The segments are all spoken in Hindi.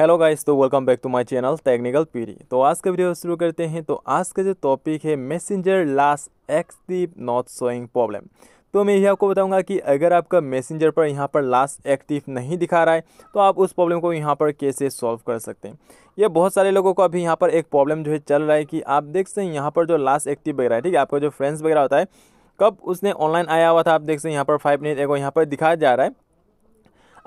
हेलो गाइस तो welcome back to my channel technical पीरी तो आज का वीडियो शुरू करते हैं तो आज का जो टॉपिक है messenger last active not showing problem तो मैं यही आपको बताऊंगा कि अगर आपका मैसेंजर पर यहाँ पर लास्ट एक्टिव नहीं दिखा रहा है तो आप उस प्रॉब्लम को यहाँ पर कैसे सॉल्व कर सकते हैं ये बहुत सारे लोगों को अभी यहाँ पर एक प्रॉब्लम जो है चल रहा है कि आप देख सकते हैं यहाँ पर जो लास्ट एक्टिव वगैरह है ठीक है आपका जो फ्रेंड्स वगैरह होता है कब उसने ऑनलाइन आया हुआ था आप देख सकते हैं यहाँ पर फाइव मिनट एगो यहाँ पर दिखाया जा रहा है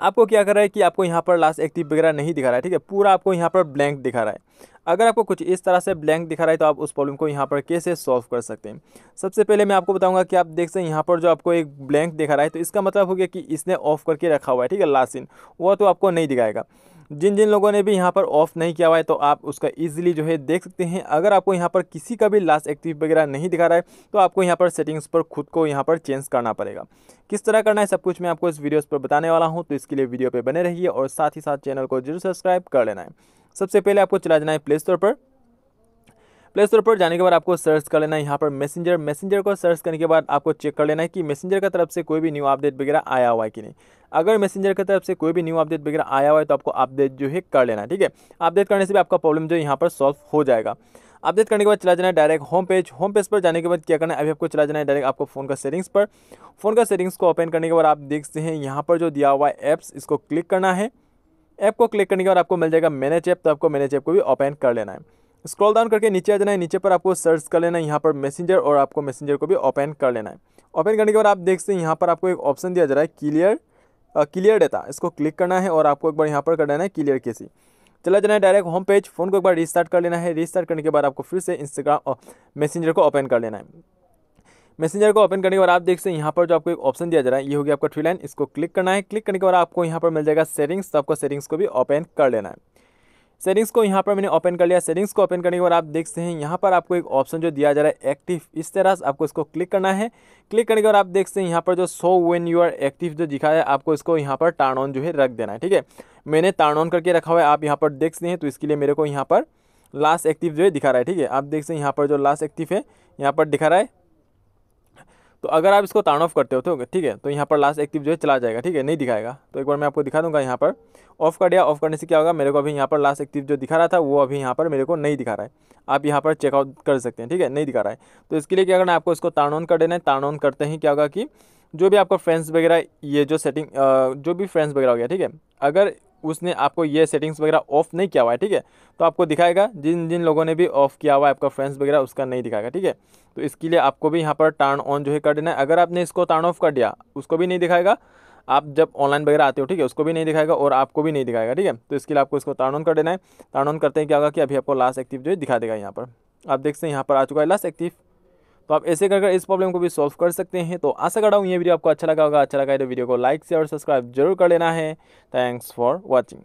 आपको क्या कर रहा है कि आपको यहाँ पर लास्ट एक्टिव वगैरह नहीं दिखा रहा है ठीक है पूरा आपको यहाँ पर ब्लैंक दिखा रहा है अगर आपको कुछ इस तरह से ब्लैंक दिखा रहा है तो आप उस प्रॉब्लम को यहाँ पर कैसे सॉल्व कर सकते हैं सबसे पहले मैं आपको बताऊंगा कि आप देख सकते हैं यहाँ पर जो आपको एक ब्लैंक दिखा रहा है तो इसका मतलब हो गया कि इसने ऑफ करके रखा हुआ है ठीक है लास्ट सीन वह तो आपको नहीं दिखाएगा जिन जिन लोगों ने भी यहाँ पर ऑफ नहीं किया हुआ है तो आप उसका इजीली जो है देख सकते हैं अगर आपको यहाँ पर किसी का भी लास्ट एक्टिव वगैरह नहीं दिखा रहा है तो आपको यहाँ पर सेटिंग्स पर खुद को यहाँ पर चेंज करना पड़ेगा किस तरह करना है सब कुछ मैं आपको इस वीडियोज पर बताने वाला हूँ तो इसके लिए वीडियो पर बने रहिए और साथ ही साथ चैनल को जरूर सब्सक्राइब कर लेना है सबसे पहले आपको चला जाना है प्ले स्टोर पर प्ले स्टोर पर जाने के बाद आपको सर्च कर लेना है यहाँ पर मैसेंजर मैसेंजर को सर्च करने के बाद आपको चेक कर लेना है कि मैसेंजर की तरफ से कोई भी न्यू अपडेट वगैरह आया हुआ है कि नहीं अगर मैसेंजर की तरफ से कोई भी न्यू अपडेट वगैरह आया हुआ है तो आपको अपडेट जो है कर लेना है ठीक है अपडेट करने से भी आपका प्रॉब्लम जो है यहाँ पर सॉल्व हो जाएगा अपडेट करने के बाद चला जाना है direct home page home page पर जाने के बाद क्या करना है अभी आपको चला जाना है डायरेक्ट आपको फ़ोन का सेटिंग्स पर फ़ोन का सेटिंग्स को ओपन करने के बाद आप देखते हैं यहाँ पर जो दिया हुआ है ऐप्स इसको क्लिक करना है ऐप को क्लिक करने के बाद आपको मिल जाएगा मैनेज ऐप तो आपको मैनेज ऐप को भी ओपन कर लेना है स्क्रॉल डाउन करके नीचे आ जाना है नीचे पर आपको सर्च कर लेना है यहाँ पर मैसेंजर और आपको मैसेंजर को भी ओपन कर लेना है ओपन करने के बाद आप देख सकते हैं यहाँ पर आपको एक ऑप्शन दिया जा रहा है क्लियर क्लियर डेटा इसको क्लिक करना है और आपको एक बार यहाँ पर कर देना है क्लियर सी चला जाना है डायरेक्ट होम पेज फ़ोन को एक बार रिस्टार्ट कर लेना है रिस्टार्ट करने के बाद आपको फिर से इंस्टाग्राम और मैसेंजर को ओपन कर लेना है मैसेंजर को ओपन करने के बाद आप देख सकते हैं यहाँ पर जो आपको एक ऑप्शन दिया जा रहा है ये होगी आपका थ्री लाइन इसको क्लिक करना है क्लिक करने के बाद आपको यहाँ पर मिल जाएगा सेटिंग्स तो आपको सेटिंग्स को भी ओपन कर लेना है सेटिंग्स को यहाँ पर मैंने ओपन कर लिया सेटिंग्स को ओपन करने के बाद आप देखते हैं यहाँ पर आपको एक ऑप्शन जो दिया जा रहा है एक्टिव इस तरह से आपको इसको क्लिक करना है क्लिक करने के बाद आप देखते हैं यहाँ पर जो so when you are active जो दिखा है आपको इसको यहाँ पर टर्न ऑन जो है रख देना है ठीक है मैंने टर्न ऑन करके रखा हुआ है आप यहाँ पर देखते हैं तो इसके लिए मेरे को यहाँ पर लास्ट एक्टिव जो है दिखा रहा है ठीक है आप देखते हैं यहाँ पर जो लास्ट एक्टिव है यहाँ पर दिखा रहा है तो अगर आप इसको टर्न ऑफ करते हो तो ठीक है तो यहाँ पर लास्ट एक्टिव जो है चला जाएगा ठीक है नहीं दिखाएगा तो एक बार मैं आपको दिखा दूंगा यहाँ पर ऑफ कर दिया ऑफ करने से क्या होगा मेरे को अभी यहाँ पर लास्ट एक्टिव जो दिखा रहा था वो अभी यहाँ पर मेरे को नहीं दिखा रहा है आप यहाँ पर चेकआउट कर सकते हैं ठीक है नहीं दिखा रहा है तो इसके लिए क्या करना है आपको इसको टर्न ऑन कर देना है टर्न ऑन करते ही क्या होगा कि जो भी आपका फ्रेंड्स वगैरह ये जो सेटिंग जो भी फ्रेंड्स वगैरह हो गया ठीक है अगर उसने आपको ये सेटिंग्स वगैरह ऑफ नहीं किया हुआ है ठीक है तो आपको दिखाएगा जिन जिन लोगों ने भी ऑफ किया हुआ है आपका फ्रेंड्स वगैरह उसका नहीं दिखाएगा ठीक है तो इसके लिए आपको भी यहाँ पर टर्न ऑन जो है कर देना है अगर आपने इसको टर्न ऑफ कर दिया उसको भी नहीं दिखाएगा आप जब ऑनलाइन वगैरह आते हो ठीक है उसको भी नहीं दिखाएगा और आपको भी नहीं दिखाएगा ठीक है तो इसके लिए आपको इसको टर्न ऑन कर देना है टर्न ऑन करते हैं क्या होगा कि अभी आपको लास्ट एक्टिव जो है दिखा देगा यहाँ पर आप देख सकते हैं यहाँ पर आ चुका है लास्ट एक्टिव तो आप ऐसे करके इस प्रॉब्लम को भी सॉल्व कर सकते हैं तो आशा कर रहा हूँ ये वीडियो आपको अच्छा लगा होगा अच्छा लगा है तो वीडियो को लाइक शेयर और सब्सक्राइब जरूर कर लेना है थैंक्स फॉर वॉचिंग